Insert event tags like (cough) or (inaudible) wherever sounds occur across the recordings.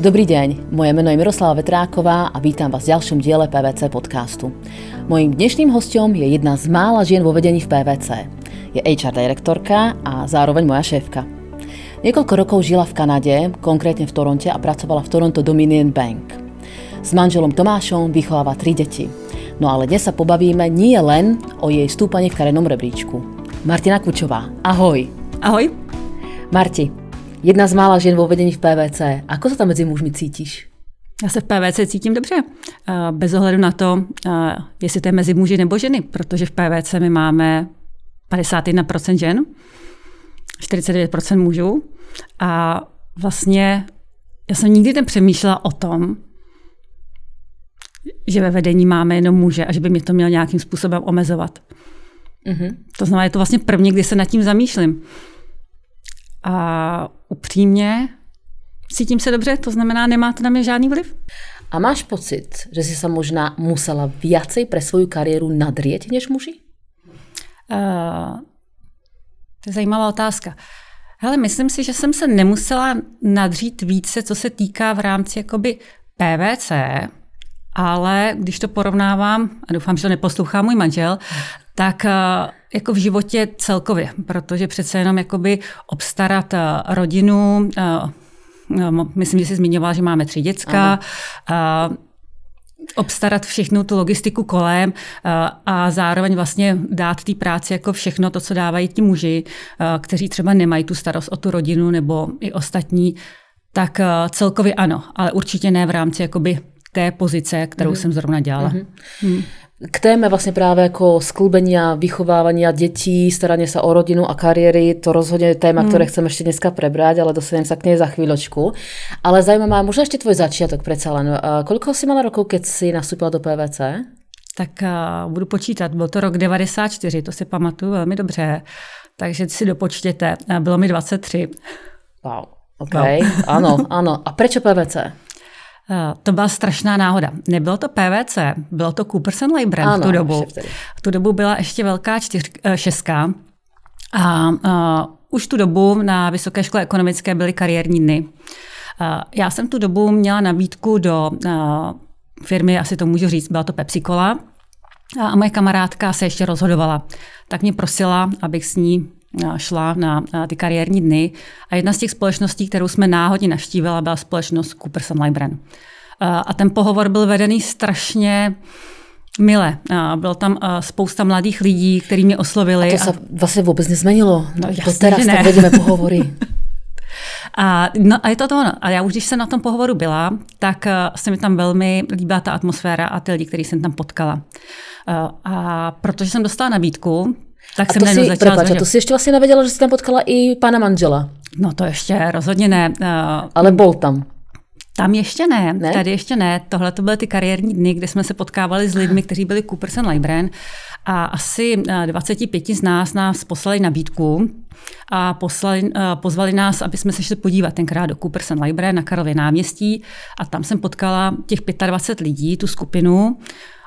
Dobrý deň, moje meno je Miroslava Vetráková a vítam vás v ďalšom diele PVC podcastu. Mojím dnešným hostom je jedna z mála žien vo vedení v PVC. Je HR direktorka a zároveň moja šéfka. Niekoľko rokov žila v Kanade, konkrétne v Toronte a pracovala v Toronto Dominion Bank. S manželom Tomášom vychováva tri deti. No ale dnes sa pobavíme nie len o jej stúpaní v karenom rebríčku. Martina Kučová, ahoj. Ahoj. Marti, Jedna z mála žen v vedení v PVC. Ako se tam mezi mužmi cítíš? Já se v PVC cítím dobře, eh, bez ohledu na to, eh, jestli to je mezi muži nebo ženy, protože v PVC my máme 51% žen, 49% mužů a vlastně já jsem nikdy nepřemýšlela o tom, že ve vedení máme jenom muže a že by mě to mělo nějakým způsobem omezovat. Mm-hmm. To znamená, je to vlastně první, kdy se nad tím zamýšlím. A upřímně, cítím se dobře, to znamená, nemá to na mě žádný vliv. A máš pocit, že jsi se možná musela viacej pro svou kariéru nadrieť než muži? Uh, to je zajímavá otázka. Hele, myslím si, že jsem se nemusela nadřít více, co se týká v rámci jakoby PVC, ale když to porovnávám, a doufám, že to neposlouchá můj manžel, tak uh, jako v životě celkově, protože přece jenom jakoby obstarat eh, rodinu, eh, eh, myslím, že jsi zmiňovala, že máme tři děcka, Aha obstarat všechnu tu logistiku kolem a zároveň vlastně dát té práci jako všechno to, co dávají ti muži, kteří třeba nemají tu starost o tu rodinu nebo i ostatní, tak celkově ano, ale určitě ne v rámci jakoby té pozice, kterou mm. jsem zrovna dělala. Mm. Mm k téme vlastně právě jako sklubení a vychovávání a dětí, starání se o rodinu a kariéry, to rozhodně je téma, hmm. které chceme ještě dneska prebrat, ale dostaneme se k něj za chvíločku. Ale zajímavá, možná ještě tvoj začátek přece jen. Eh, Kolik jsi mala rokov, keď jsi nastupila do PVC? Tak uh, budu počítat, byl to rok 94, to si pamatuju velmi dobře, takže si dopočtěte, eh, bylo mi 23. Wow, Ok. no. ano, ano. A proč PVC? Eh, to byla strašná náhoda. Nebylo to PVC, bylo to Coopers and Lybrand ano, v tu dobu. V tu dobu byla ještě velká čtyř, eh, šestka a, a eh, už tu dobu na Vysoké škole ekonomické byly kariérní dny. A, já jsem tu dobu měla nabídku do a, firmy, asi to můžu říct, byla to Pepsi Cola, a moje kamarádka se ještě rozhodovala, tak mě prosila, abych s ní šla na ty kariérní dny a jedna z těch společností, kterou jsme náhodně navštívila, byla společnost Cooper Libren. A ten pohovor byl vedený strašně Mile, bylo tam spousta mladých lidí, kteří mě oslovili. A to se a... vlastně vůbec nezmenilo. No, to teraz tak vedeme pohovory. (laughs) A, no, a je to to ono. A já už, když jsem na tom pohovoru byla, tak se mi tam velmi líbá ta atmosféra a ty lidi, který jsem tam potkala. a protože jsem dostala nabídku, tak a jsem to si, začala propač, a to si ještě vlastně nevěděla, že jsi tam potkala i pana manžela. No to ještě rozhodně ne. Eh, Ale bol tam. Tam ještě ne, ne, tady ještě ne. Tohle to byly ty kariérní dny, kde jsme se potkávali s lidmi, kteří byli and Libran a asi 25 eh, z nás nás poslali nabídku a poslali, eh, pozvali nás, aby jsme se šli podívat tenkrát do and Libran na Karlově náměstí a tam jsem potkala těch 25 lidí, tu skupinu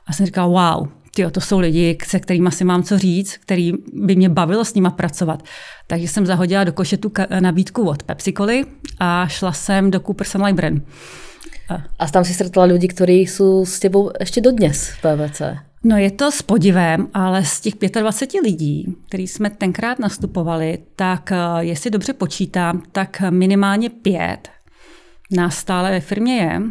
a jsem říkala, wow, tyjo, to jsou lidi, se kterými si mám co říct, který by mě bavilo s nima pracovat. Takže jsem zahodila do koše tu eh, nabídku od Pepsi Coli a šla jsem do Cooperson Library. A, a tam si stretla lidi, kteří jsou s tebou ještě dodnes v PVC. No je to s podivem, ale z těch 25 lidí, který jsme tenkrát nastupovali, tak eh, jestli dobře počítám, tak minimálně pět nás stále ve firmě je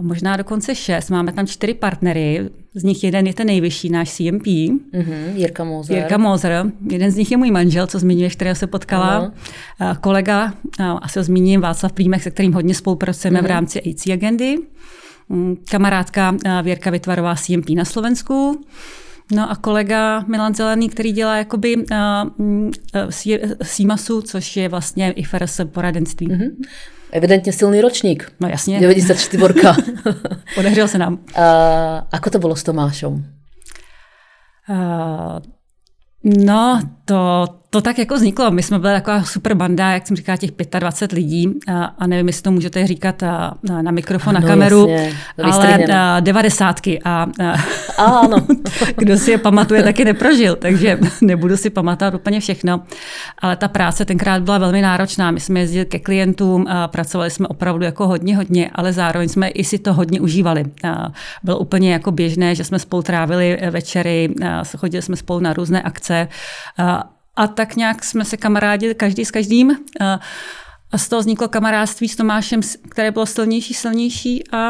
možná dokonce šest. Máme tam čtyři partnery, z nich jeden je ten nejvyšší, náš CMP. Mm-hmm, Jirka Mozer. Jirka Mozer. Jeden z nich je můj manžel, co zmiňuješ, kterého se potkala. Ano. Kolega, asi ho zmíním, Václav Plímek, se kterým hodně spolupracujeme mm-hmm. v mhm. rámci AC agendy. Mm, kamarádka Věrka Vytvarová CMP na Slovensku. No a kolega Milan Zelený, který dělá jakoby uh, uh, mm, SIMASu, což je vlastně IFRS poradenství. Mm-hmm. Evidentně silný ročník. No jasně. 94. (laughs) Odehřel se nám. A, ako to bylo s Tomášem? Uh, eh, no, to, to tak jako vzniklo. My jsme byli taková super banda, jak jsem říkala, těch 25 lidí a nevím, jestli to můžete říkat na, na mikrofon, ano, na kameru, ale devadesátky a, a ano. (laughs) kdo si je pamatuje, taky neprožil, takže (laughs) nebudu si pamatovat úplně všechno. Ale ta práce tenkrát byla velmi náročná. My jsme jezdili ke klientům, a pracovali jsme opravdu jako hodně, hodně, ale zároveň jsme i si to hodně užívali. A bylo úplně jako běžné, že jsme spolu trávili večery, chodili jsme spolu na různé akce a tak nějak jsme se kamarádi, každý s každým. A z toho vzniklo kamarádství s Tomášem, které bylo silnější, silnější a...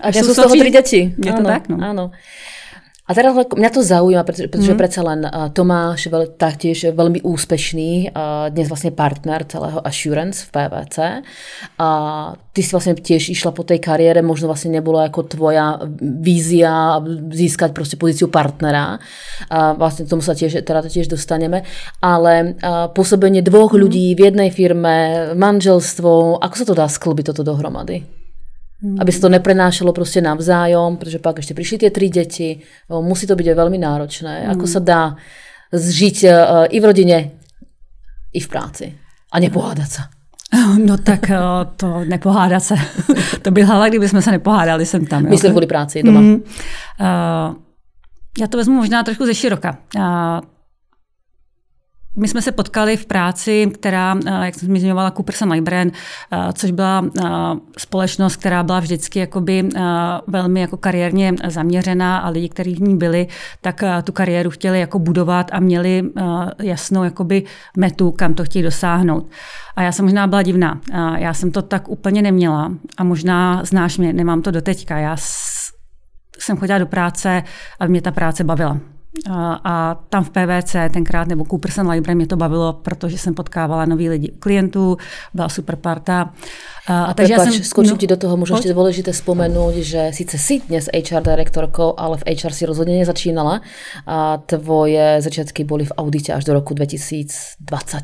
A jsou z toho Je ano. Áno, tak, no. Ano. A teraz jako mňa to zaujíma, pretože, pretože mm. predsa len uh, Tomáš veľ, taktiež veľmi úspešný, uh, dnes vlastne partner celého Assurance v PVC. A ty si vlastne tiež išla po tej kariére, možno vlastne nebylo ako tvoja vízia získať proste pozíciu partnera. A vlastne tomu sa tiež, teda to tiež dostaneme. Ale uh, pôsobenie dvoch mm. ľudí v jednej firme, manželstvo, ako sa to dá sklbiť toto dohromady? Hmm. Aby se to neprenášelo prostě navzájom, protože pak ještě přišli ty tři děti. Jo, musí to být velmi náročné. Jako hmm. Ako se dá zžít uh, i v rodině, i v práci. A nepohádat se. (laughs) No tak eh, to nepohádat se. (laughs) to by hala, kdyby jsme se nepohádali sem tam. Jo? Myslím kvůli práci doma. Mm. Uh, já to vezmu možná trošku ze široka. Uh, my jsme se potkali v práci, která, eh, jak jsem zmiňovala, Coopers and Lybrand, eh, což byla eh, společnost, která byla vždycky jakoby velmi jako kariérně zaměřená a lidi, kteří v ní byli, tak tu kariéru chtěli jako budovat a měli jasnou jakoby metu, kam to chtějí dosáhnout. A já jsem možná byla divná. Já jsem to tak úplně neměla a možná znáš mě, nemám to doteďka. Já jsem chodila do práce a mě ta práce bavila a tam v PVC tenkrát, nebo Cooperson Library mě to bavilo, protože jsem potkávala nový lidi klientů, byla super parta. A, a takže prepač, já jsem, skočím no, ti do toho, možná ještě důležité vzpomenout, že sice jsi dnes HR direktorkou, ale v HR si rozhodně nezačínala a tvoje začátky byly v auditě až do roku 2020.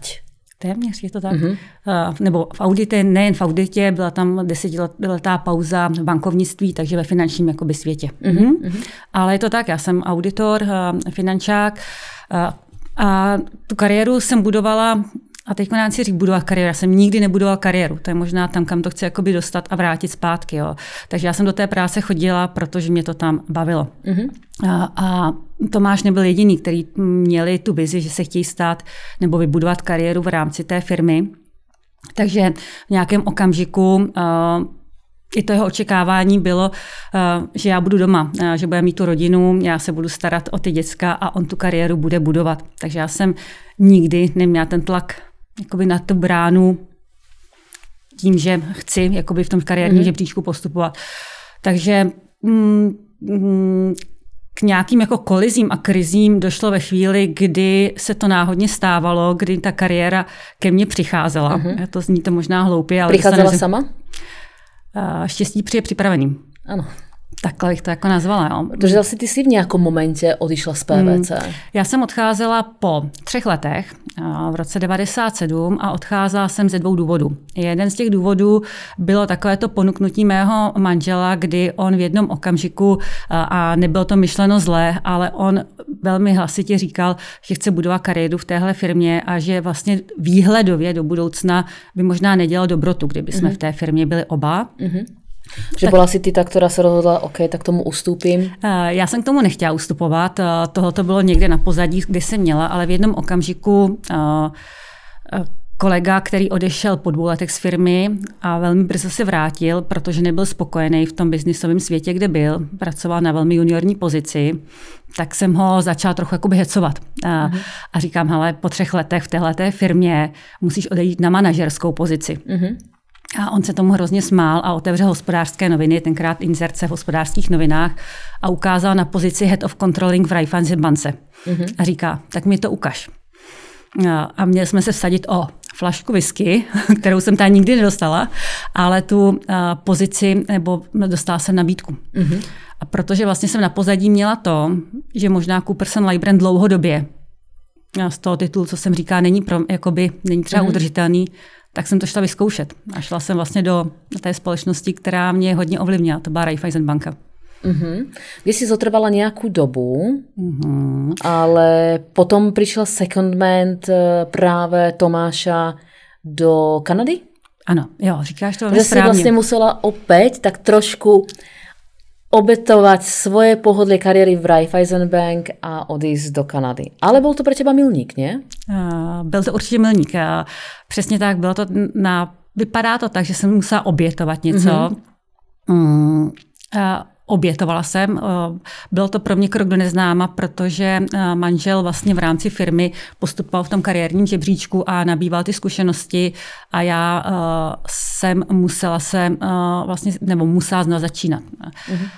Téměř je to tak. Mm-hmm. Nebo v auditě, nejen v auditě, byla tam desetiletá pauza v bankovnictví, takže ve finančním jakoby světě. Mm-hmm. Mm-hmm. Ale je to tak, já jsem auditor, eh, finančák eh, a tu kariéru jsem budovala a teď nám si říct, budovat kariéru. Já jsem nikdy nebudovala kariéru. To je možná tam, kam to chci jakoby dostat a vrátit zpátky. Jo. Takže já jsem do té práce chodila, protože mě to tam bavilo. Mm-hmm. A, a Tomáš nebyl jediný, který měli tu vizi, že se chtějí stát nebo vybudovat kariéru v rámci té firmy. Takže v nějakém okamžiku uh, i to jeho očekávání bylo, eh, že já budu doma, eh, že budu mít tu rodinu, já se budu starat o ty děcka a on tu kariéru bude budovat. Takže já jsem nikdy neměla ten tlak jakoby na tu bránu tím, že chci jakoby v tom kariérním mm-hmm. žebříčku postupovat. Takže mm, mm, k nějakým jako kolizím a krizím došlo ve chvíli, kdy se to náhodně stávalo, kdy ta kariéra ke mně přicházela. Mm-hmm. To zní to možná hloupě, ale... Přicházela sama? Uh, štěstí přijde připraveným. Ano. Takhle bych to jako nazvala, jo. Protože zase ty jsi v nějakém momentě odišla z PVC. Hmm. Já jsem odcházela po třech letech, eh, v roce 97 a odcházela jsem ze dvou důvodů. Jeden z těch důvodů bylo takové to ponuknutí mého manžela, kdy on v jednom okamžiku, eh, a nebylo to myšleno zlé, ale on velmi hlasitě říkal, že chce budovat kariéru v téhle firmě a že vlastně výhledově do budoucna by možná nedělal dobrotu, kdyby jsme mm-hmm. v té firmě byli oba. Mm-hmm že tak... byla si ty ta, která se rozhodla, OK, tak tomu ustoupím? Eh, já jsem k tomu nechtěla ustupovat, eh, tohle to bylo někde na pozadí, kde jsem měla, ale v jednom okamžiku eh, kolega, který odešel po dvou letech z firmy a velmi brzo se vrátil, protože nebyl spokojený v tom biznisovém světě, kde byl, pracoval na velmi juniorní pozici, tak jsem ho začala trochu jakoby hecovat. A, uh-huh. Mhm. a říkám, hele, po třech letech v téhleté firmě musíš odejít na manažerskou pozici. Uh-huh. A on se tomu hrozně smál a otevřel hospodářské noviny, tenkrát inzerce v hospodářských novinách a ukázal na pozici Head of Controlling v Raiffeisen Bance. Mm-hmm. A říká, tak mi to ukaž. A měli jsme se vsadit o flašku whisky, (laughs) kterou jsem tam nikdy nedostala, ale tu pozici, nebo dostala jsem nabídku. Mm-hmm. A protože vlastně jsem na pozadí měla to, že možná Cooperson Librand dlouhodobě z toho titulu, co jsem říká, není, pro, jakoby, není třeba mm-hmm. udržitelný, tak jsem to šla vyzkoušet. A šla jsem vlastně do té společnosti, která mě hodně ovlivnila, to byla Raiffeisen banka. Uhum. Vy jsi zotrvala nějakou dobu, uhum. ale potom přišel secondment eh, právě Tomáša do Kanady? Ano, jo, říkáš to velmi správně. Že jsi vlastně musela opět tak trošku obetovat svoje pohodlie kariéry v Raiffeisen Bank a odjít do Kanady. Ale byl to pro teba milník, ne? Uh, byl to určitě milník. a přesně tak, bylo to na, vypadá to tak, že jsem musela obětovat něco. Mm-hmm. Mm, uh, obětovala jsem. Byl to pro mě krok do neznáma, protože manžel vlastně v rámci firmy postupoval v tom kariérním žebříčku a nabýval ty zkušenosti a já jsem musela se vlastně, nebo musela znovu začínat. Uh-huh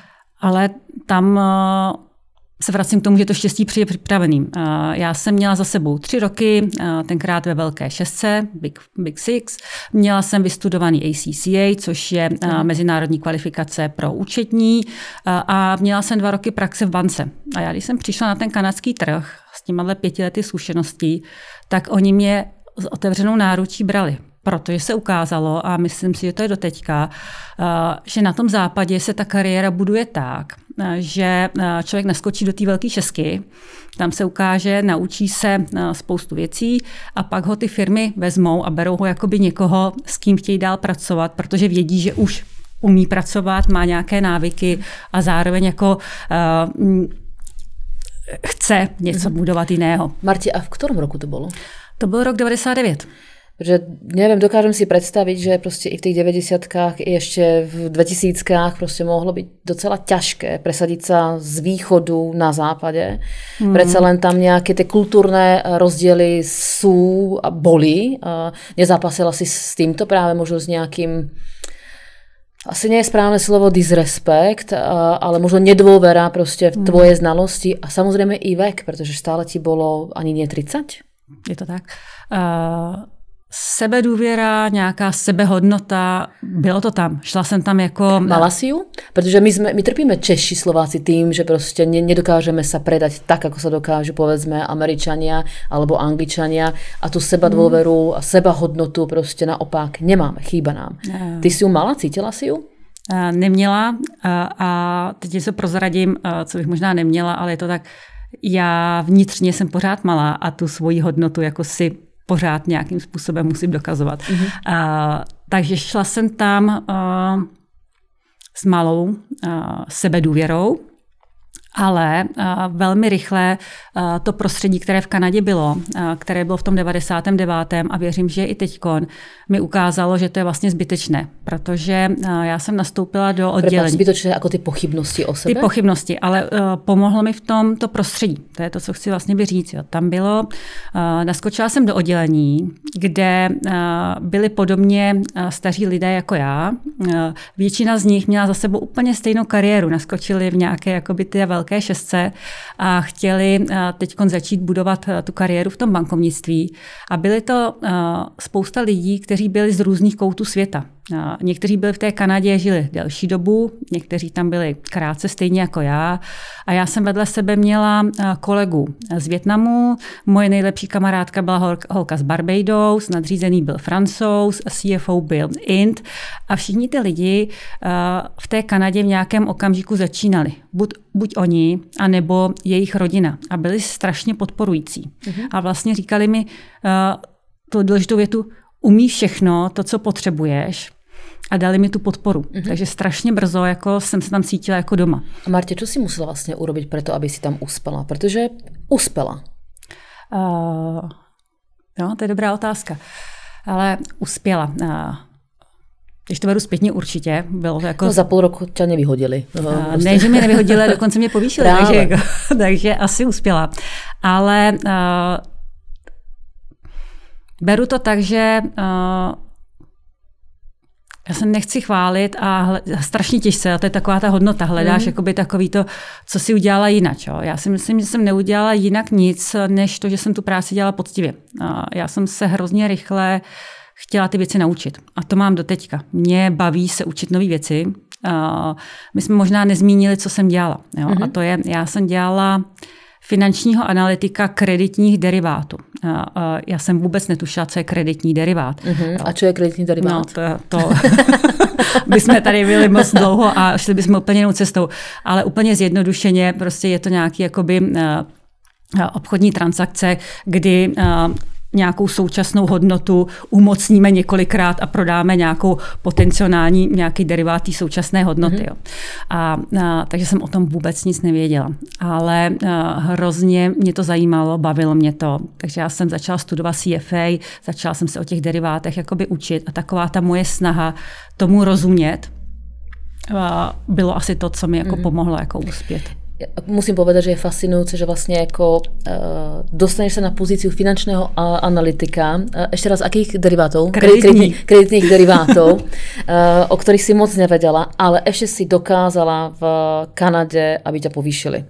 ale tam eh, se vracím k tomu, že to štěstí přijde připraveným. Eh, já jsem měla za sebou tři roky, eh, tenkrát ve Velké šestce, Big, Big Six. Měla jsem vystudovaný ACCA, což je mhm. mezinárodní kvalifikace pro účetní a měla jsem dva roky praxe v bance. A já, když jsem přišla na ten kanadský trh s těmahle pěti lety zkušeností, tak oni mě s otevřenou náručí brali protože se ukázalo, a myslím si, že to je doteďka, eh, že na tom západě se ta kariéra buduje tak, eh, že eh, člověk naskočí do té velké šesky, tam se ukáže, naučí se spoustu věcí a pak ho ty firmy vezmou a berou ho jakoby někoho, s kým chtějí dál pracovat, protože vědí, že už umí pracovat, má nějaké návyky a zároveň jako uh, chce něco budovat jiného. Marti, a v kterém roku to bylo? To byl rok 99. Protože, nevím, dokážem si představit, že prostě i v těch 90 i ještě v 2000 prostě mohlo být docela těžké presadit se z východu na západě. Hmm. Přece len tam nějaké ty kulturné rozdíly jsou a bolí. Nezapasila nezápasila si s tímto právě možná s nějakým asi nie je správné slovo disrespekt, ale možno nedôvera prostě v hmm. tvoje znalosti a samozřejmě i vek, protože stále ti bylo ani nie 30. Je to tak. Uh sebedůvěra, nějaká sebehodnota, bylo to tam. Šla jsem tam jako... Mala si ju? Protože my, jsme, my trpíme Češi, Slováci tým, že prostě ne, nedokážeme se predať tak, jako se dokážu, povedzme, Američania alebo Angličania a tu seba hmm. dôveru hmm. a seba hodnotu prostě naopak nemáme, chýba nám. Yeah. Ty si ju mala, cítila si ju? Eh, neměla a, teď se prozradím, eh, co bych možná neměla, ale je to tak, já vnitřně jsem pořád malá a tu svoji hodnotu jako si pořád nějakým způsobem musím dokazovat. Mm-hmm. A, takže šla jsem tam a, s malou a, sebedůvěrou ale eh, velmi rychle eh, to prostředí, které v Kanadě bylo, eh, které bylo v tom 99. a věřím, že i teďkon, mi ukázalo, že to je vlastně zbytečné, protože já jsem nastoupila do oddělení. Prepač, zbytečné jako ty pochybnosti o sebe? Ty pochybnosti, ale pomohlo mi v tom to prostředí. To je to, co chci vlastně vyříct. Jo. Tam bylo, naskočila jsem do oddělení, kde byli podobně staří lidé jako já. Většina z nich měla za sebou úplně stejnou kariéru. Naskočili v nějaké jakoby ty velké velké šestce a chtěli eh, teď začít budovat eh, tu kariéru v tom bankovnictví. A byly to eh, spousta lidí, kteří byli z různých koutů světa. Někteří byli v té Kanadě, žili delší dobu, někteří tam byli krátce, stejně jako já. A já jsem vedle sebe měla eh, kolegu z Větnamu, moje nejlepší kamarádka byla holka z Barbados, nadřízený byl francouz, CFO byl ind a všichni ty lidi eh, v té Kanadě v nějakém okamžiku začínali. Buď, buď oni, anebo jejich rodina. A byli strašně podporující. Uh-huh. A vlastně říkali mi uh, tu důležitou větu, umí všechno to, co potřebuješ, a dali mi tu podporu. Mm-hmm. Takže strašně brzo jako jsem se tam cítila jako doma. A Martě, co si musela vlastně urobit pro to, aby si tam uspala? Protože uspěla. Uh, no, to je dobrá otázka. Ale uspěla. Uh, když to beru zpětně, určitě. Bylo to jako... No, za půl roku tě nevyhodili. uh, prostě. Ne, že mě nevyhodili, dokonce mě povýšili, takže, jako, (laughs) takže asi uspěla. Ale uh, beru to tak, že uh, já se nechci chválit a strašně těžce, a to je taková ta hodnota, hledáš mm. jakoby takový to, co si udělala jinak. Jo? Já si myslím, že jsem neudělala jinak nic, než to, že jsem tu práci dělala poctivě. A já jsem se hrozně rychle chtěla ty věci naučit. A to mám do teďka. Mě baví se učit nové věci. A my jsme možná nezmínili, co jsem dělala. Jo? Mm. A mhm. to je, já jsem dělala finančního analytika kreditních derivátů. Já jsem vůbec netušila, co je kreditní derivát. Uh-huh. A co je kreditní derivát? No, to, to (laughs) jsme tady byli moc dlouho a šli bychom úplně jinou cestou. Ale úplně zjednodušeně, prostě je to nějaký jakoby eh, obchodní transakce, kdy eh, nějakou současnou hodnotu, umocníme několikrát a prodáme nějakou potenciální, nějaký derivát současné hodnoty. Mm-hmm. Jo. A, a, takže jsem o tom vůbec nic nevěděla. Ale a, hrozně mě to zajímalo, bavilo mě to. Takže já jsem začala studovat CFA, začala jsem se o těch derivátech jakoby učit a taková ta moje snaha tomu rozumět, bylo asi to, co mi jako mm-hmm. pomohlo jako uspět musím povedať, že je fascinujúce, že vlastne ako e, eh, dostaneš sa na pozíciu finančného a, analytika. E, eh, ešte raz, akých derivátov? Kreditní. Kreditní, kreditných derivátov, (laughs) e, eh, o ktorých si moc nevedela, ale ešte si dokázala v Kanade, aby ťa povýšili.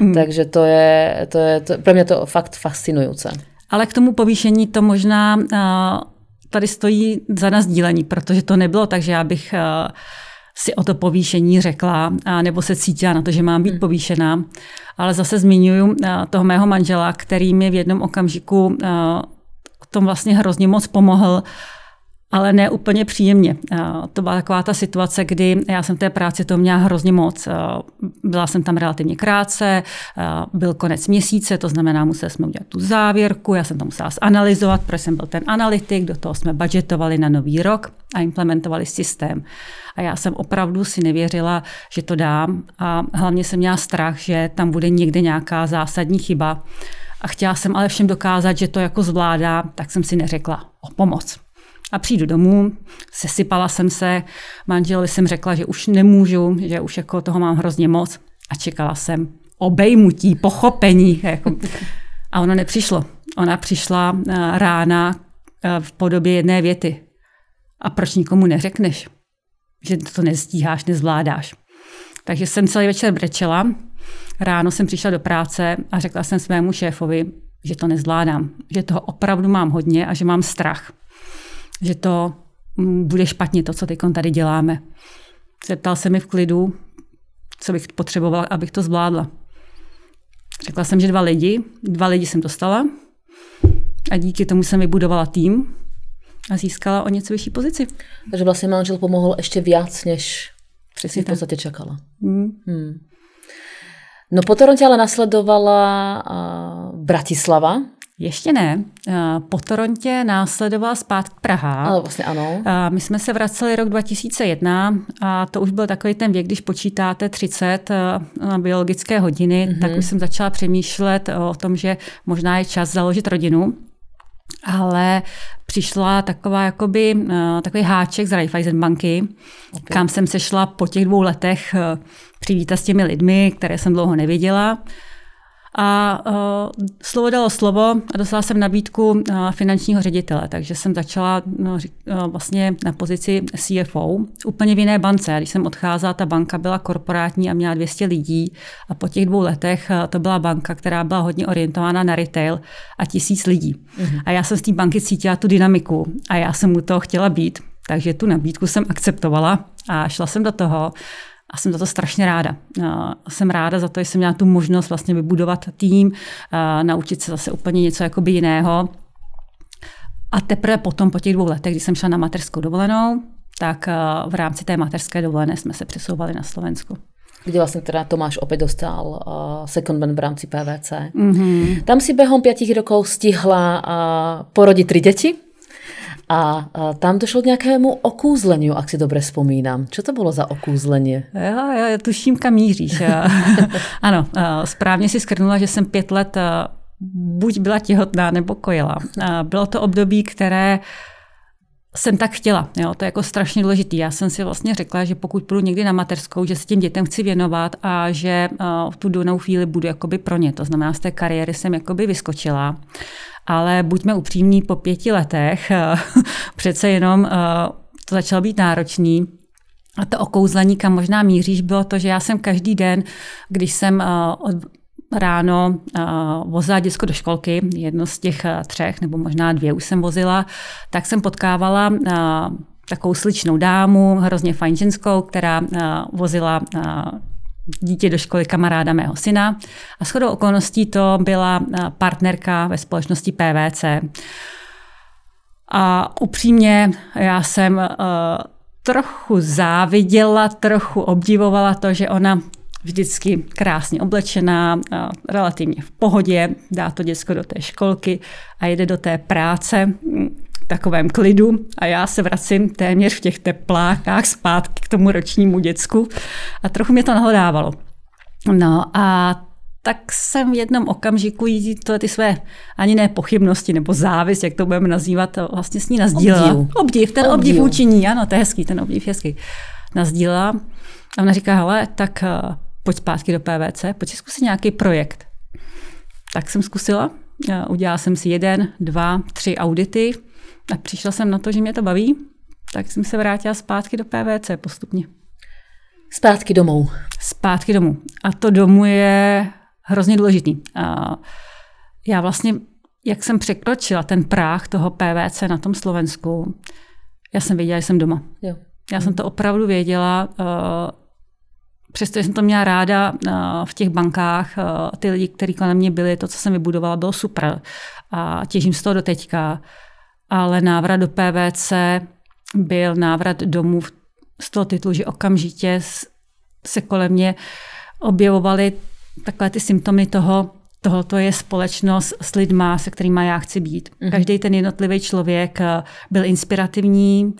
Mm. Takže to je, to je to, pre mňa to fakt fascinujúce. Ale k tomu povýšení to možná uh, tady stojí za nás dílení, protože to nebylo tak, že já bych uh, si o to povýšení řekla, a nebo se cítila na to, že mám být hmm. povýšená. Ale zase zmiňuji toho mého manžela, který mi v jednom okamžiku k tom vlastně hrozně moc pomohl, ale ne úplně příjemně. To byla taková ta situace, kdy já jsem té práci to měla hrozně moc. Byla jsem tam relativně krátce, byl konec měsíce, to znamená, museli jsme udělat tu závěrku, já jsem to musela zanalizovat, protože jsem byl ten analytik, do toho jsme budgetovali na nový rok a implementovali systém a já jsem opravdu si nevěřila, že to dám a hlavně jsem měla strach, že tam bude někde nějaká zásadní chyba a chtěla jsem ale všem dokázat, že to jako zvládá, tak jsem si neřekla o pomoc. A přijdu domů, sesypala jsem se, manželovi jsem řekla, že už nemůžu, že už jako toho mám hrozně moc a čekala jsem obejmutí, pochopení. (laughs) Jako. A ono nepřišlo. Ona přišla eh, rána eh, v podobě jedné věty. A proč nikomu neřekneš? že to nestíháš, nezvládáš. Takže jsem celý večer brečela. Ráno jsem přišla do práce a řekla jsem svému šéfovi, že to nezvládám, že toho opravdu mám hodně a že mám strach, že to mm, bude špatně to, co teď tady děláme. Zeptal se mi v klidu, co bych potřebovala, abych to zvládla. Řekla jsem, že dva lidi, dva lidi jsem dostala a díky tomu jsem vybudovala tým, a získala o něco vyšší pozici. Takže vlastně manžel pomohl ještě víc, než Přesně v podstatě čekala. Hmm. Hmm. No potom tě ale nasledovala uh, Bratislava, ještě ne. Po Torontě následovala zpátky Praha. Ale vlastně ano. My jsme se vraceli rok 2001 a to už byl takový ten věk, když počítáte 30 biologické hodiny, mm-hmm. tak mhm. už jsem začala přemýšlet o tom, že možná je čas založit rodinu ale přišla taková, jakoby, eh, takový háček z Raiffeisen banky, okay. kam jsem se šla po těch dvou letech eh, přivítat s těmi lidmi, které jsem dlouho neviděla. A uh, slovo dalo slovo a dostala jsem nabídku uh, finančního ředitele, takže jsem začala no, uh, vlastně na pozici CFO úplně v jiné bance. Když jsem odcházela, ta banka byla korporátní a měla 200 lidí a po těch dvou letech uh, to byla banka, která byla hodně orientována na retail a tisíc lidí. Uh-huh. A já jsem z té banky cítila tu dynamiku a já jsem mu to chtěla být. Takže tu nabídku jsem akceptovala a šla jsem do toho a jsem za to strašně ráda. Jsem ráda za to, že jsem měla tu možnost vlastně vybudovat tým, naučit se zase úplně něco jakoby jiného. A teprve potom, po těch dvou letech, kdy jsem šla na mateřskou dovolenou, tak v rámci té mateřské dovolené jsme se přesouvali na Slovensku kde vlastně teda Tomáš opět dostal uh, secondment v rámci PVC. Mm-hmm. Tam si během pěti rokov stihla uh, porodit tři děti. A, a tam došlo k nějakému okouzlení, jak si dobře vzpomínám. Co to bylo za okouzlení? Já, já tuším, kam míříš. (laughs) ano, správně si skrnula, že jsem pět let buď byla těhotná nebo kojila. Bylo to období, které jsem tak chtěla. Jo? To je jako strašně důležité. Já jsem si vlastně řekla, že pokud půjdu někdy na materskou, že se těm dětem chci věnovat a že uh, eh, v tu danou chvíli budu jakoby pro ně. To znamená, z té kariéry jsem jakoby vyskočila. Ale buďme upřímní, po pěti letech eh, (laughs) přece jenom uh, to začalo být náročný. A to okouzlení, kam možná míříš, bylo to, že já jsem každý den, když jsem uh, od ráno uh, vozila děcko do školky, jedno z těch eh, třech, nebo možná dvě už jsem vozila, tak jsem potkávala uh, takovou sličnou dámu, hrozně fajn ženskou, která uh, vozila uh, dítě do školy kamaráda mého syna. A shodou okolností to byla partnerka ve společnosti PVC. A upřímně já jsem uh, trochu záviděla, trochu obdivovala to, že ona vždycky krásně oblečená, relativně v pohodě, dá to děcko do té školky a jede do té práce v takovém klidu a já se vracím téměř v těch teplákách zpátky k tomu ročnímu děcku a trochu mě to nahodávalo. No a tak jsem v jednom okamžiku jí to, ty své ani ne pochybnosti nebo závist, jak to budeme nazývat, vlastně s ní nazdílela. Obdiv. obdiv ten obdiv, obdiv učiní, ano, to je hezký, ten obdiv je hezký. Nazdílela a ona říká, hele, tak pojď zpátky do PVC, pojď si zkusit nějaký projekt. Tak jsem zkusila, udělala jsem si jeden, dva, tři audity a přišla jsem na to, že mě to baví, tak jsem se vrátila zpátky do PVC postupně. Zpátky domů. Zpátky domů. A to domů je hrozně důležitý. A já vlastně, jak jsem překročila ten práh toho PVC na tom Slovensku, já jsem věděla, že jsem doma. Jo. Já jsem to opravdu věděla. Eh, přestože jsem to měla ráda eh, v těch bankách, eh, ty lidi, kteří kolem mě byli, to, co jsem vybudovala, bylo super a těžím z toho do teďka. Ale návrat do PVC byl návrat domů z toho titulu, že okamžitě se kolem mě objevovaly takové ty symptomy toho, tohoto je společnost s lidma, se kterými já chci být. Mhm. Každý ten jednotlivý člověk eh, byl inspirativní,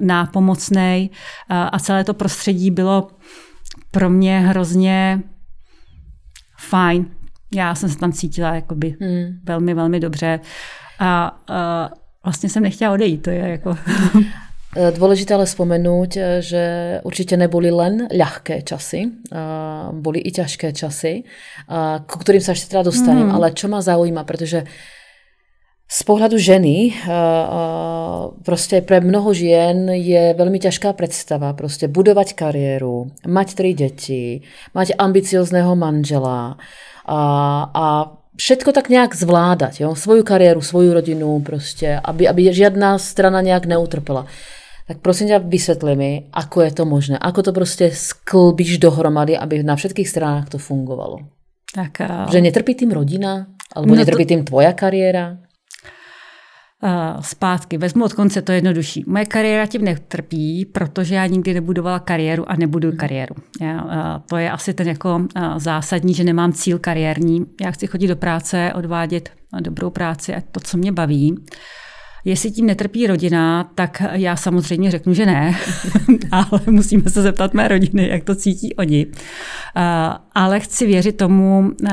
nápomocný a celé to prostředí bylo pro mě hrozně fajn. Já jsem se tam cítila jakoby hmm. velmi, velmi dobře. A, a vlastně jsem nechtěla odejít, to je jako... (laughs) Eh, Dôležité ale spomenúť, eh, že určite neboli len ľahké časy, boli i ťažké časy, ku ktorým sa ešte teda dostanem, hmm. ale čo ma zaujíma, pretože z pohledu ženy eh, eh, prostě pro mnoho žen je velmi těžká představa prostě budovat kariéru, mať tři děti, mať ambiciozného manžela a, a všetko tak nějak zvládat, jo? svoju kariéru, svoju rodinu prostě, aby, aby žádná strana nějak neutrpela. Tak prosím tě, vysvětli mi, ako je to možné, ako to prostě sklbíš dohromady, aby na všetkých stranách to fungovalo. Tak, a... Eh, Že netrpí tím rodina, alebo no netrpí tím tvoja kariéra? Eh, zpátky. Vezmu od konce to je jednodušší. Moje kariéra tím netrpí, protože já nikdy nebudovala kariéru a nebudu mhm. kariéru. Já, eh, to je asi ten jako eh, zásadní, že nemám cíl kariérní. Já chci chodit do práce, odvádět dobrou práci a to, co mě baví. Jestli tím netrpí rodina, tak já samozřejmě řeknu, že ne, (laughs) ale musíme se zeptat mé rodiny, jak to cítí oni. Eh, ale chci věřit tomu, eh,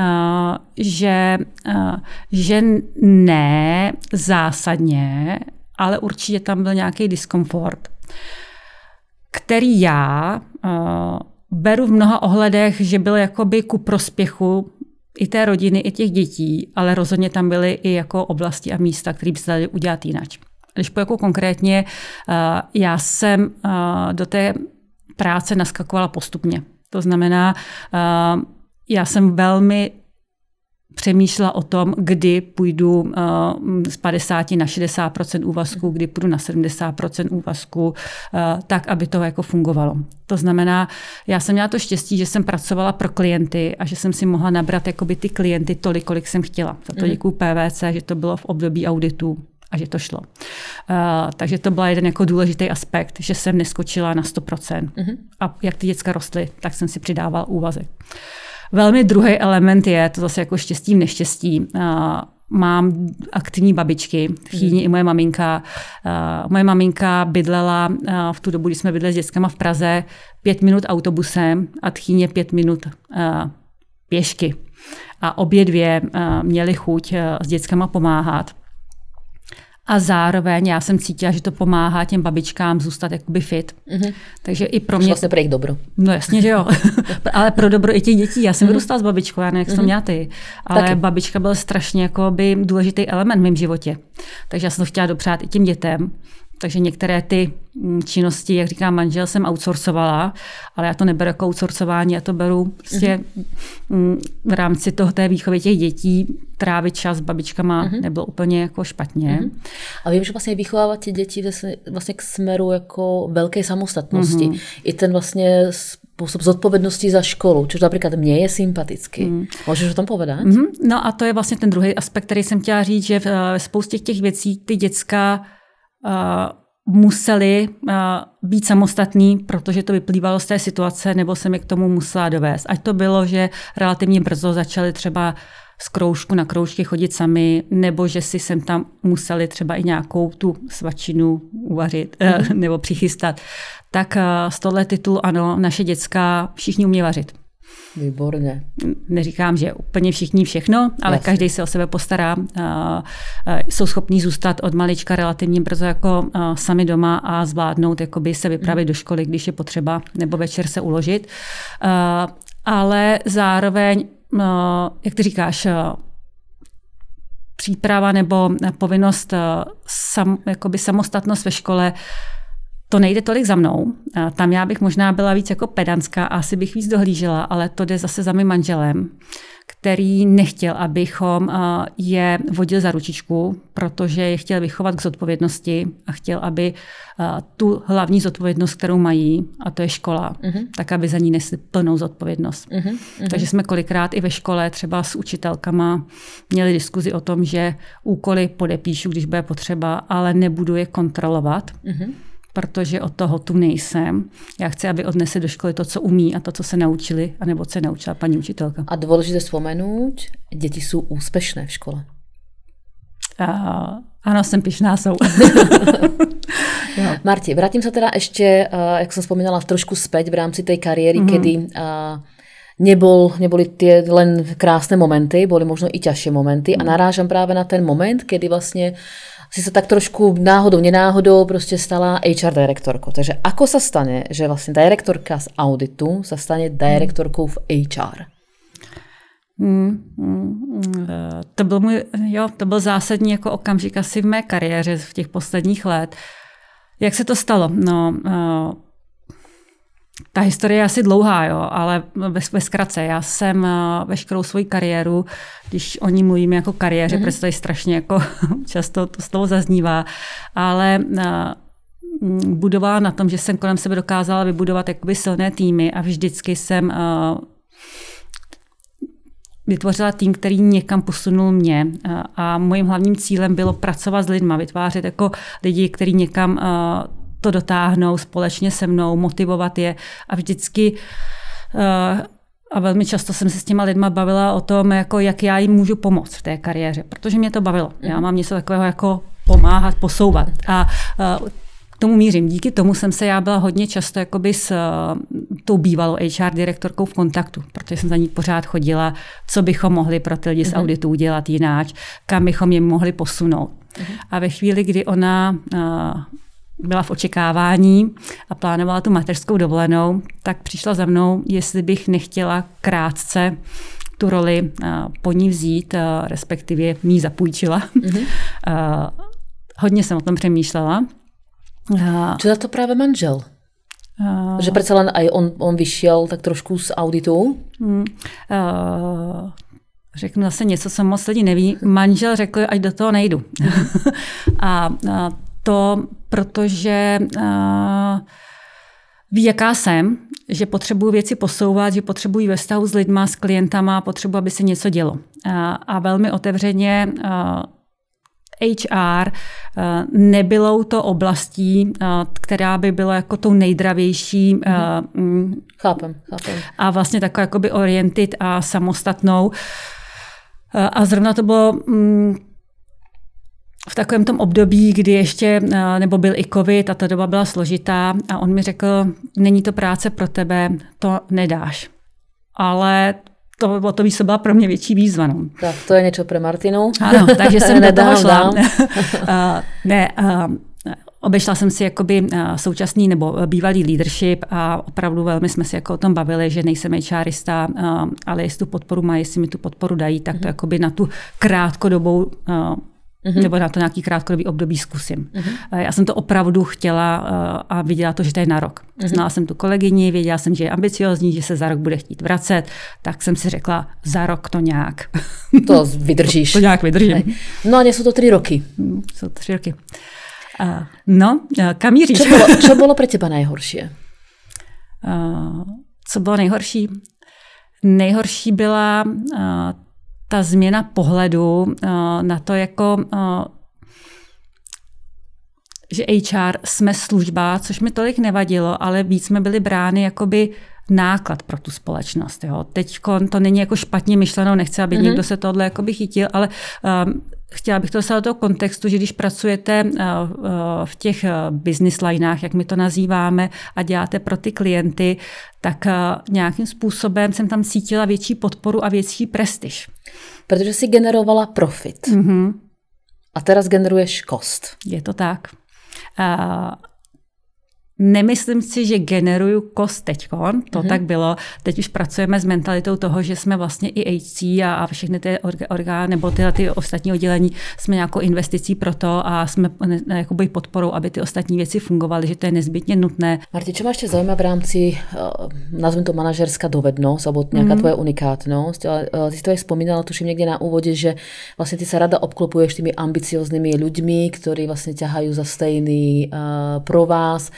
že, eh, že ne zásadně, ale určitě tam byl nějaký diskomfort, který já beru v mnoha ohledech, že byl jakoby ku prospěchu i té rodiny, i těch dětí, ale rozhodně tam byly i jako oblasti a místa, které by se dali udělat jinak. Když po jako konkrétně, eh, já jsem eh, do té práce naskakovala postupně. To znamená, eh, já jsem velmi přemýšlela o tom, kdy půjdu eh, z 50 na 60 úvazku, kdy půjdu na 70 úvazku, eh, tak, aby to jako fungovalo. To znamená, já jsem měla to štěstí, že jsem pracovala pro klienty a že jsem si mohla nabrat jakoby ty klienty tolik, kolik jsem chtěla. Za to mhm. děkuju PVC, že to bylo v období auditů a že to šlo. Uh, takže to byl jeden jako důležitý aspekt, že jsem neskočila na 100%. Uh-huh. Mhm. A jak ty děcka rostly, tak jsem si přidávala úvazek. Uh, Velmi druhý element je to zase jako štěstí v neštěstí. Mám aktivní babičky, v Číně mm. i moje maminka. Moje maminka bydlela v tu dobu, kdy jsme bydleli s dětskama v Praze, pět minut autobusem a tchýně pět minut pěšky. A obě dvě měly chuť s dětskama pomáhat. A zároveň já jsem cítila, že to pomáhá těm babičkám zůstat jakoby fit. Mm-hmm. Takže i pro mě... Vlastně pro jejich dobro. No jasně, že jo. (laughs) Ale pro dobro i těch dětí. Já jsem mm-hmm. vyrůstala s babičkou, já nevím, jak mm-hmm. to mhm. měla ty. Ale Taky. babička byl strašně jakoby, důležitý element v mém životě. Takže já jsem to chtěla dopřát i těm dětem. Takže některé ty mm, činnosti, jak říká manžel, jsem outsourcovala, ale já to neberu jako outsourcování, já to beru prostě mm-hmm. v rámci toho té výchovy těch dětí trávit čas s babičkama mm-hmm. nebylo úplně jako špatně. Mm-hmm. A vím, že vlastně vychovávat ty děti vlastně k směru jako velké samostatnosti. Mm-hmm. I ten vlastně způsob zodpovědnosti za školu, což například mě je sympatický. Mm. Můžeš o tom povedat? Mm-hmm. No a to je vlastně ten druhý aspekt, který jsem chtěla říct, že v eh, spoustě těch věcí ty děcka Eh, museli eh, být samostatní, protože to vyplývalo z té situace, nebo jsem je k tomu musela dovést. Ať to bylo, že relativně brzo začali třeba z kroužku na kroužky chodit sami, nebo že si sem tam museli třeba i nějakou tu svačinu uvařit mm. nebo přichystat. Tak z tohle titulu ano, naše děcka všichni umí vařit. Výborně. Neříkám, že úplně všichni všechno, ale Jasně. každý se o sebe postará. Eh, eh, jsou schopní zůstat od malička relativně brzo jako eh, sami doma a zvládnout jakoby se vypravit mm. do školy, když je potřeba, nebo večer se uložit. Ale zároveň, jak ty říkáš, příprava nebo povinnost sam, jakoby samostatnost ve škole to nejde tolik za mnou. Tam já bych možná byla víc jako pedanská a asi bych víc dohlížela, ale to jde zase za mým manželem, který nechtěl, abychom je vodil za ručičku, protože je chtěl vychovat k zodpovědnosti a chtěl, aby tu hlavní zodpovědnost, kterou mají, a to je škola, uh-huh. tak aby za ní nesli plnou zodpovědnost. Uh-huh. Uh-huh. Takže jsme kolikrát i ve škole třeba s učitelkama měli diskuzi o tom, že úkoly podepíšu, když bude potřeba, ale nebudu je kontrolovat. Uh-huh protože od toho tu nejsem. Já chci, aby odnesli do školy to, co umí a to, co se naučili, anebo co naučila paní učitelka. A důležité vzpomenout, děti jsou úspěšné v škole. A, ano, jsem pišná, jsou. (laughs) jo. Marti, vrátím se teda ještě, eh, jak jsem vzpomínala, trošku zpět v rámci té kariéry, mm-hmm. kedy a, eh, nebol, neboli tie len krásne momenty, boli možno i ťažšie momenty a mhm. narážam práve na ten moment, kedy vlastne si se tak trošku náhodou, nenáhodou prostě stala HR direktorkou. Takže ako se stane, že vlastně direktorka z auditu se stane direktorkou v HR? Mm, mm, hmm. e, to byl můj, jo, to byl zásadní jako okamžik asi v mé kariéře v těch posledních let. Jak se to stalo? No, e, ta historie je asi dlouhá, jo, ale ve zkratce. Já jsem eh, veškerou svoji kariéru, když o ní mluvíme jako kariéře, mm-hmm. protože to je strašně jako (laughs) často to slovo zaznívá, ale eh, mm, budovala na tom, že jsem kolem sebe dokázala vybudovat jakoby silné týmy a vždycky jsem eh, vytvořila tým, který někam posunul mě a mojím hlavním cílem bylo pracovat s lidma, vytvářet jako lidi, kteří někam to dotáhnou společně se mnou, motivovat je a vždycky uh, a velmi často jsem se s těma lidma bavila o tom, jako jak já jim můžu pomoct v té kariéře, protože mě to bavilo. Já mám něco takového jako pomáhat, posouvat. A eh, tomu mířím. Díky tomu jsem se já byla hodně často jakoby s uh, tou bývalou HR direktorkou v kontaktu, protože jsem za ní pořád chodila, co bychom mohli pro ty lidi z mhm. auditu udělat jináč, kam bychom je mohli posunout. Uh-huh. A ve chvíli, kdy ona uh, byla v očekávání a plánovala tu mateřskou dovolenou, tak přišla za mnou, jestli bych nechtěla krátce tu roli eh, po ní vzít, eh, respektive mi zapůjčila. Mm-hmm. (laughs) Hodně jsem o tom přemýšlela. Co za to právě manžel? že přece jen on, on vyšel tak trošku z auditu? Uh, řeknu zase něco, co moc lidí neví. Manžel řekl, ať do toho nejdu. Mhm. (laughs) a, a to, protože uh, ví, jaká jsem, že potřebuji věci posouvat, že potřebuji ve vztahu s lidma, s klientama, potřebuji, aby se něco dělo. Uh, a velmi otevřeně uh, eh, HR nebylo to oblastí, která by byla jako tou nejdravější. Mm-hmm. Chápem, chápem. A vlastně taková jakoby orientit a samostatnou. A zrovna to bylo mm, v takovém tom období, kdy ještě, eh, nebo byl i covid a ta doba byla složitá a on mi řekl, není to práce pro tebe, to nedáš. Ale to, o to by byla pro mě větší výzva. No. Tak to je něco pro Martinu. Ano, takže jsem (laughs) do toho šla. (laughs) Eh, ne, eh, Obešla jsem si jakoby současný nebo bývalý leadership a opravdu velmi jsme se jako o tom bavili, že nejsem HRista, ale jestli tu podporu mají, jestli mi tu podporu dají, tak to mhm. jakoby na tu krátkodobou Mm-hmm. Nebo na to nějaký krátkodobý období zkusím. Mm-hmm. Já jsem to opravdu chtěla eh, a viděla to, že to je na rok. Mm-hmm. Znala jsem tu kolegyni, věděla jsem, že je ambiciozní, že se za rok bude chtít vracet, tak jsem si řekla, za rok to nějak. (laughs) To vydržíš. to, to nějak vydržím. No a mm, jsou to tři roky. Jsou tři roky. Uh, eh, no, eh, kam jíříš? Co bylo, bylo pro těba nejhorší? Uh, co bylo nejhorší? Nejhorší byla uh, ta změna pohledu eh, na to, jako eh, že HR jsme služba, což mi tolik nevadilo, ale víc jsme byli brány jakoby náklad pro tu společnost. Teď to není jako špatně myšleno, nechci, aby mm-hmm. někdo se tohle jakoby chytil, ale um, Chtěla bych to dostat do toho kontextu, že když pracujete eh, eh, v těch eh, business lineách, jak my to nazýváme, a děláte pro ty klienty, tak nějakým způsobem jsem tam cítila větší podporu a větší prestiž. Protože si generovala profit. Mm-hmm. A teraz generuješ kost. Je to tak. Nemyslím si, že generuju kost teďkon, to mm-hmm. tak bylo. Teď už pracujeme s mentalitou toho, že jsme vlastně i HC a, a všechny ty orgány nebo tyhle ty ostatní oddělení jsme nějakou investicí pro to a jsme ne, jakoby podporou, aby ty ostatní věci fungovaly, že to je nezbytně nutné. Marti, co máš ještě zajímavé v rámci, eh, nazvím to manažerská dovednost, nebo nějaká mm-hmm. tvoje unikátnost, ale eh, ty jsi to aj tuším někde na úvodě, že vlastně ty se rada obklopuješ těmi ambiciozními lidmi, kteří vlastně ťahají za stejný uh, pro vás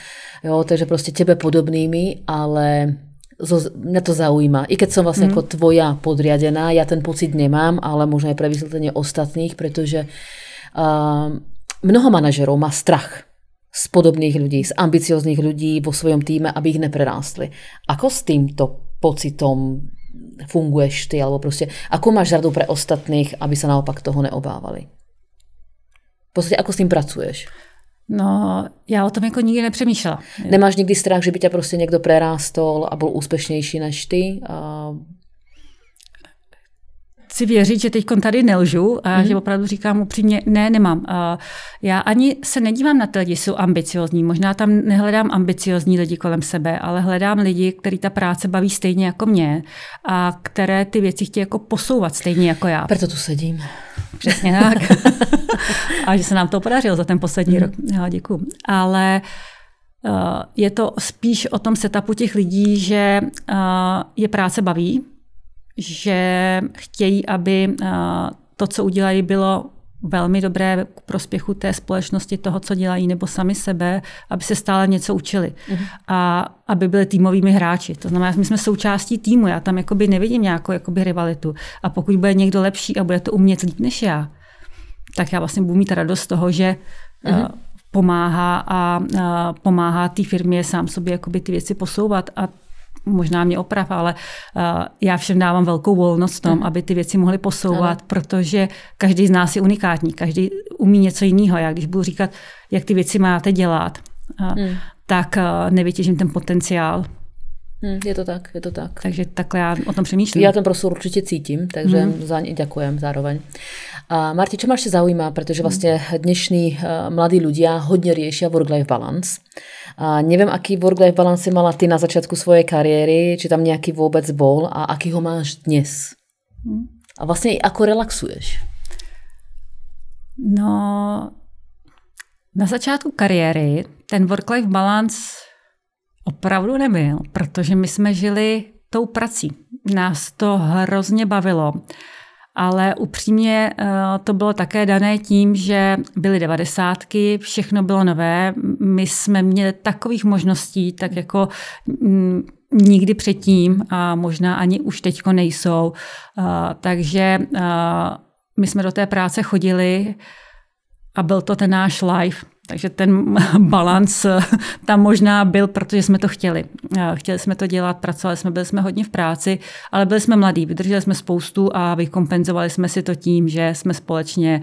jo, takže prostě tebe podobnými, ale zo, mě to zaujíma. I keď jsem vlastně mm. tvoja podriadená, já ten pocit nemám, ale možná je pre vysvetlenie ostatných, protože uh, ehm, mnoho manažerů má strach z podobných lidí, z ambiciozných lidí vo svojom týme, aby ich neprerástli. Ako s týmto pocitom funguješ ty, alebo prostě, ako máš radu pre ostatných, aby se naopak toho neobávali? V podstatě, ako s tím pracuješ? No, já o tom jako nikdy nepřemýšlela. Nemáš nikdy strach, že by tě prostě někdo prerástol a byl úspěšnější než ty? A... Chci věřit, že teď tady nelžu a mm-hmm. že opravdu říkám upřímně, ne, nemám. A já ani se nedívám na ty lidi, jsou ambiciozní. Možná tam nehledám ambiciozní lidi kolem sebe, ale hledám lidi, který ta práce baví stejně jako mě a které ty věci chtějí jako posouvat stejně jako já. Proto tu sedím. Přesně tak. (laughs) a že se nám to podařilo za ten poslední mm. rok. Jo, děkuji. Ale uh, je to spíš o tom setupu těch lidí, že uh, je práce baví, že chtějí, aby uh, to, co udělají, bylo velmi dobré k prospěchu té společnosti, toho, co dělají, nebo sami sebe, aby se stále něco učili uh-huh. a aby byli týmovými hráči. To znamená, my jsme součástí týmu, já tam jakoby nevidím nějakou jakoby rivalitu. A pokud bude někdo lepší a bude to umět líp než já, tak já vlastně budu mít radost z toho, že uh-huh. pomáhá a, a eh, pomáhá té firmě sám sobě jakoby ty věci posouvat a možná mě oprav, ale uh, já všem dávám velkou volnost v tom, mm. aby ty věci mohly posouvat, ano. protože každý z nás je unikátní, každý umí něco jiného. Já když budu říkat, jak ty věci máte dělat, uh, hmm. tak uh, nevytěžím ten potenciál. Hmm, je to tak, je to tak. Takže takhle já o tom přemýšlím. Já ten prostor určitě cítím, takže hmm. za ně děkujem zároveň. A Marti, čo máš sa zaujíma, pretože mhm. vlastne dnešní eh, mladí ľudia hodne riešia work-life balance. A neviem, aký work-life balance mala ty na začiatku svojej kariéry, či tam nejaký vôbec bol a aký ho máš dnes. Mhm. A vlastne ako relaxuješ? No, na začátku kariéry ten work-life balance opravdu nebyl, protože my jsme žili tou prací. Nás to hrozně bavilo ale upřímně eh, to bylo také dané tím, že byly devadesátky, všechno bylo nové, my jsme měli takových možností, tak jako nikdy předtím a možná ani už teďko nejsou. Eh, takže eh, my jsme do té práce chodili a byl to ten náš live takže ten (laughs) balans (laughs) tam možná byl, protože jsme to chtěli. Chtěli jsme to dělat, pracovali jsme, byli jsme hodně v práci, ale byli jsme mladí, vydrželi jsme spoustu a vykompenzovali jsme si to tím, že jsme společně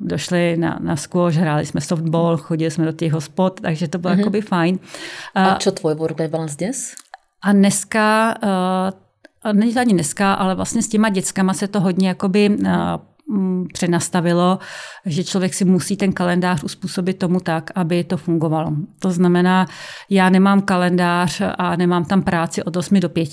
došli na, na squash, hráli jsme softball, chodili jsme do těch hospod, takže to bylo mm-hmm. jakoby fajn. A co tvoj work balance dnes? A dneska a není to ani dneska, ale vlastně s těma dětskama se to hodně jakoby Mm, přenastavilo, že člověk si musí ten kalendář uspůsobit tomu tak, aby to fungovalo. To znamená, já nemám kalendář a nemám tam práci od 8 do 5,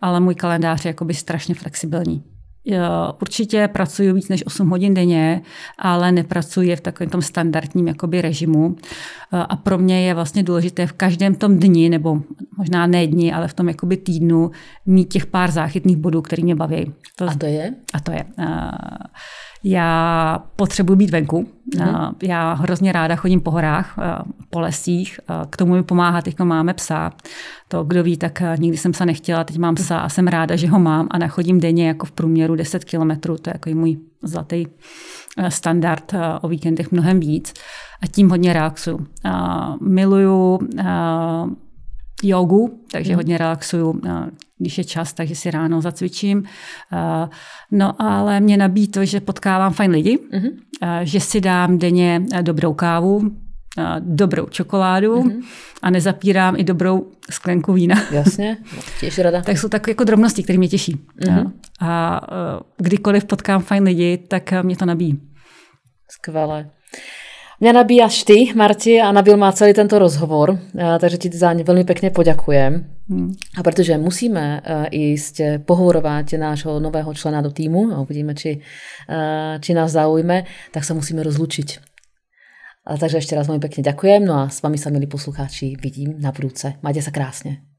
ale můj kalendář je jakoby strašně flexibilní. Eh, určitě pracuji víc než 8 hodin denně, ale nepracuji v takovém tom standardním jakoby režimu. Eh, a pro mě je vlastně důležité v každém tom dni, nebo možná ne dni, ale v tom jakoby týdnu, mít těch pár záchytných bodů, který mě baví. To, a to je? A to je. Uh, já potřebuji být venku. Mm-hmm. Já hrozně ráda chodím po horách, po lesích. K tomu mi pomáhá, teď máme psa. To, kdo ví, tak eh, nikdy jsem se nechtěla, teď mám psa a jsem ráda, že ho mám a nachodím denně jako v průměru 10 kilometrů. To je jako můj zlatý eh, standard eh, o víkendech mnohem víc. A tím hodně relaxu. Miluju jogu, takže mhm. hodně relaxuju, když je čas, takže si ráno zacvičím. No ale mě nabíjí to, že potkávám fajn lidi, mm že si dám denně e, dobrou kávu, dobrou čokoládu mm a nezapírám i dobrou sklenku vína. Jasně, těž rada. (laughs) tak jsou takové jako drobnosti, které mě těší. mm A e, kdykoliv potkám fajn lidi, tak e, mě to nabíjí. Skvělé. Mě nabíjáš ty, Marti, a nabil má celý tento rozhovor, eh, takže ti za ně velmi pěkně poděkujem. Hmm. A protože musíme eh, jistě eh, pohovorovat nášho nového člena do týmu, a uvidíme, či, či nás zaujme, tak se musíme rozlučit. A takže ještě raz velmi pěkně děkujem, no a s vámi se, milí posluchači, vidím na budouce. Máte se krásně.